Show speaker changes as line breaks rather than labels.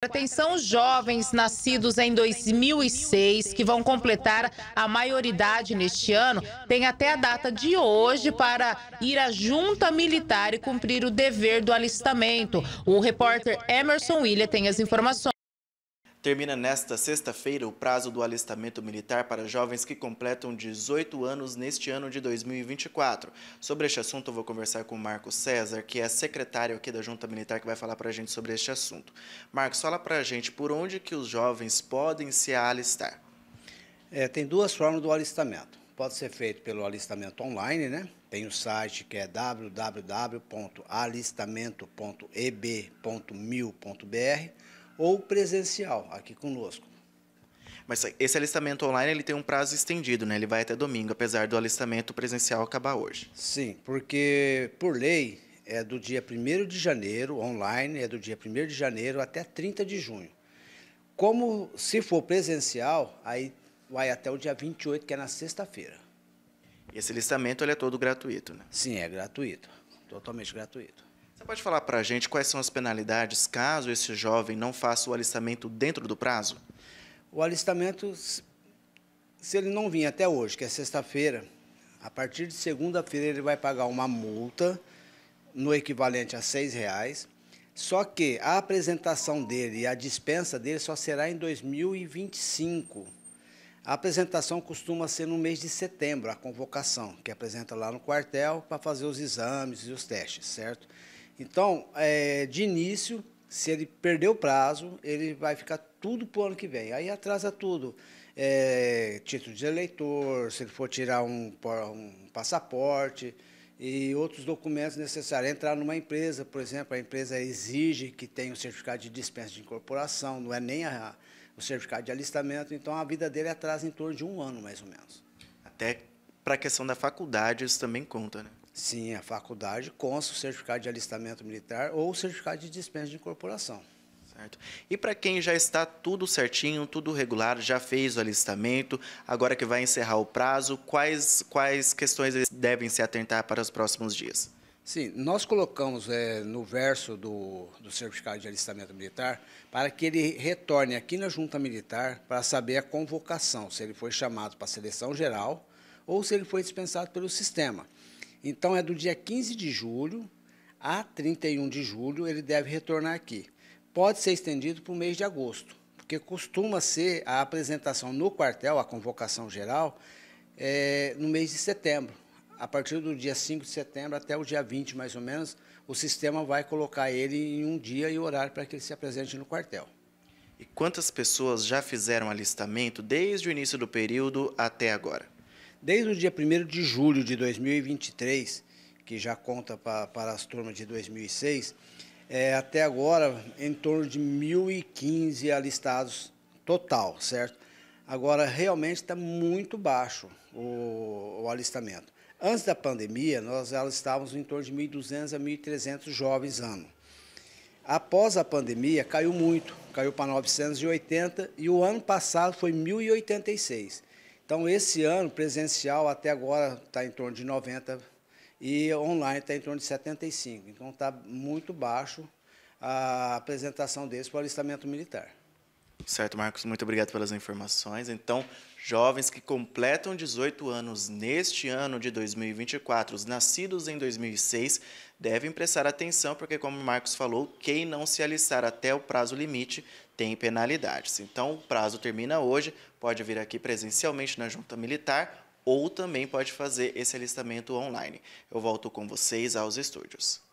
Atenção jovens nascidos em 2006 que vão completar a maioridade neste ano, tem até a data de hoje para ir à junta militar e cumprir o dever do alistamento. O repórter Emerson William tem as informações. Termina nesta sexta-feira o prazo do alistamento militar para jovens que completam 18 anos neste ano de 2024. Sobre este assunto, eu vou conversar com o Marco César, que é secretário aqui da Junta Militar, que vai falar para a gente sobre este assunto. Marcos, fala para a gente por onde que os jovens podem se alistar.
É, tem duas formas do alistamento. Pode ser feito pelo alistamento online, né? Tem o site que é www.alistamento.eb.mil.br ou presencial aqui conosco.
Mas esse alistamento online ele tem um prazo estendido, né? Ele vai até domingo, apesar do alistamento presencial acabar hoje. Sim, porque por
lei é do dia 1 de janeiro, online é do dia 1 de janeiro até 30 de junho. Como se for presencial, aí vai até o dia 28,
que é na sexta-feira. E esse listamento ele é todo gratuito, né? Sim, é gratuito. Totalmente gratuito. Você pode falar para a gente quais são as penalidades caso esse jovem não faça o alistamento dentro do prazo? O alistamento, se ele não
vir até hoje, que é sexta-feira, a partir de segunda-feira ele vai pagar uma multa no equivalente a R$ reais. Só que a apresentação dele e a dispensa dele só será em 2025. A apresentação costuma ser no mês de setembro, a convocação, que apresenta lá no quartel para fazer os exames e os testes, certo? Então, é, de início, se ele perder o prazo, ele vai ficar tudo para o ano que vem. Aí atrasa tudo. É, título de eleitor, se ele for tirar um, um passaporte e outros documentos necessários. Entrar numa empresa, por exemplo, a empresa exige que tenha o um certificado de dispensa de incorporação, não é nem a, o certificado de alistamento, então a vida dele atrasa em torno de um ano, mais ou menos.
Até para a questão da faculdade, isso também conta, né? Sim, a faculdade
consta o certificado de alistamento militar ou o certificado de dispensa de incorporação.
Certo. E para quem já está tudo certinho, tudo regular, já fez o alistamento, agora que vai encerrar o prazo, quais, quais questões eles devem se atentar para os próximos dias?
Sim, nós colocamos é, no verso do, do certificado de alistamento militar para que ele retorne aqui na junta militar para saber a convocação, se ele foi chamado para a seleção geral ou se ele foi dispensado pelo sistema. Então, é do dia 15 de julho a 31 de julho ele deve retornar aqui. Pode ser estendido para o mês de agosto, porque costuma ser a apresentação no quartel, a convocação geral, é, no mês de setembro. A partir do dia 5 de setembro até o dia 20, mais ou menos, o sistema vai colocar ele em um dia e horário para que ele se apresente no quartel.
E quantas pessoas já fizeram alistamento desde o início do período até agora?
desde o dia 1 de julho de 2023, que já conta para as turmas de 2006, é, até agora, em torno de 1.015 alistados total, certo? Agora, realmente está muito baixo o, o, alistamento. Antes da pandemia, nós alistávamos em torno de 1.200 a 1.300 jovens ano. Após a pandemia, caiu muito, caiu para 980 e o ano passado foi 1.086. Então, esse ano, presencial até agora está em torno de 90 e online está em torno de 75. Então, está muito baixo a apresentação desse para o alistamento
militar. Certo, Marcos, muito obrigado pelas informações. Então, jovens que completam 18 anos neste ano de 2024, os nascidos em 2006, devem prestar atenção, porque, como o Marcos falou, quem não se alistar até o prazo limite tem penalidades. Então, o prazo termina hoje, pode vir aqui presencialmente na junta militar ou também pode fazer esse alistamento online. Eu volto com vocês aos estúdios.